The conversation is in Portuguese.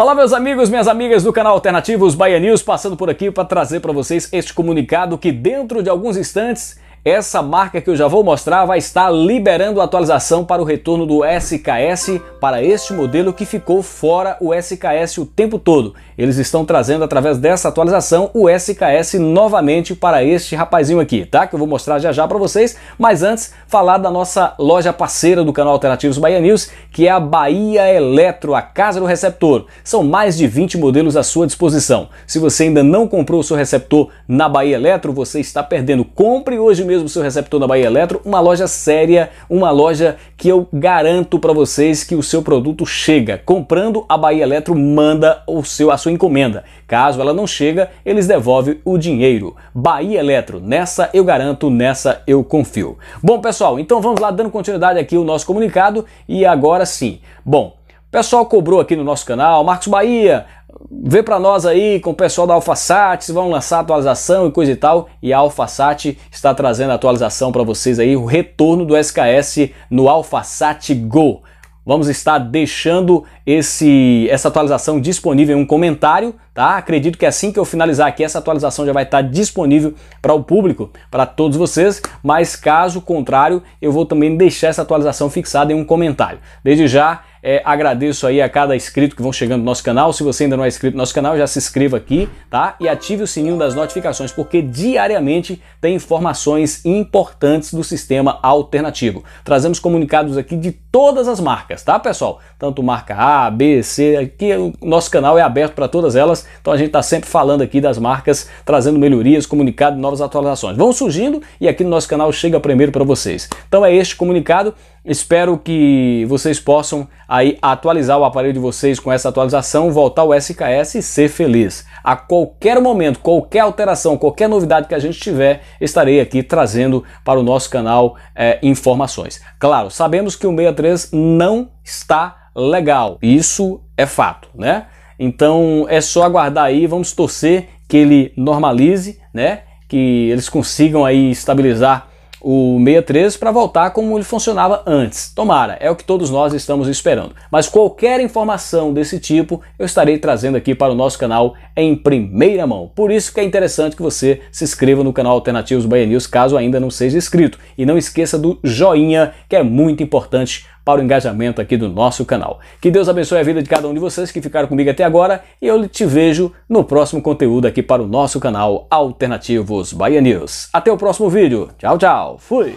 Olá, meus amigos, minhas amigas do canal Alternativos Bahia News, passando por aqui para trazer para vocês este comunicado que, dentro de alguns instantes, essa marca que eu já vou mostrar vai estar liberando a atualização para o retorno do SKS para este modelo que ficou fora o SKS o tempo todo. Eles estão trazendo através dessa atualização o SKS novamente para este rapazinho aqui, tá? Que eu vou mostrar já já para vocês, mas antes falar da nossa loja parceira do canal Alternativos Bahia News, que é a Bahia Eletro, a casa do receptor. São mais de 20 modelos à sua disposição. Se você ainda não comprou o seu receptor na Bahia Eletro, você está perdendo. Compre hoje mesmo seu receptor na Bahia Eletro, uma loja séria, uma loja que eu garanto para vocês que o seu produto chega. Comprando a Bahia Eletro manda o seu a sua encomenda. Caso ela não chega, eles devolvem o dinheiro. Bahia Eletro, nessa eu garanto, nessa eu confio. Bom, pessoal, então vamos lá dando continuidade aqui o nosso comunicado e agora sim. Bom, pessoal cobrou aqui no nosso canal, Marcos Bahia, vê para nós aí com o pessoal da AlphaSat, se vão lançar atualização e coisa e tal. E a AlphaSat está trazendo a atualização para vocês aí, o retorno do SKS no AlphaSat Go. Vamos estar deixando esse, essa atualização disponível em um comentário, tá? Acredito que assim que eu finalizar aqui, essa atualização já vai estar disponível para o público, para todos vocês, mas caso contrário, eu vou também deixar essa atualização fixada em um comentário. Desde já, é, agradeço aí a cada inscrito que vão chegando no nosso canal. Se você ainda não é inscrito no nosso canal, já se inscreva aqui, tá? E ative o sininho das notificações, porque diariamente tem informações importantes do sistema alternativo. Trazemos comunicados aqui de todas as marcas, tá, pessoal? Tanto marca A, B, C, aqui o nosso canal é aberto para todas elas. Então a gente está sempre falando aqui das marcas, trazendo melhorias, comunicado, novas atualizações. Vão surgindo e aqui no nosso canal chega primeiro para vocês. Então é este comunicado Espero que vocês possam aí atualizar o aparelho de vocês com essa atualização, voltar ao SKS e ser feliz. A qualquer momento, qualquer alteração, qualquer novidade que a gente tiver, estarei aqui trazendo para o nosso canal é, informações. Claro, sabemos que o 63 não está legal, isso é fato, né? Então é só aguardar aí, vamos torcer que ele normalize, né? Que eles consigam aí estabilizar o 63 para voltar como ele funcionava antes. Tomara, é o que todos nós estamos esperando. Mas qualquer informação desse tipo eu estarei trazendo aqui para o nosso canal em primeira mão. Por isso que é interessante que você se inscreva no canal Alternativos Bahia News caso ainda não seja inscrito. E não esqueça do joinha, que é muito importante para o engajamento aqui do nosso canal. Que Deus abençoe a vida de cada um de vocês que ficaram comigo até agora e eu te vejo no próximo conteúdo aqui para o nosso canal Alternativos Bahia News. Até o próximo vídeo. Tchau, tchau. Fui.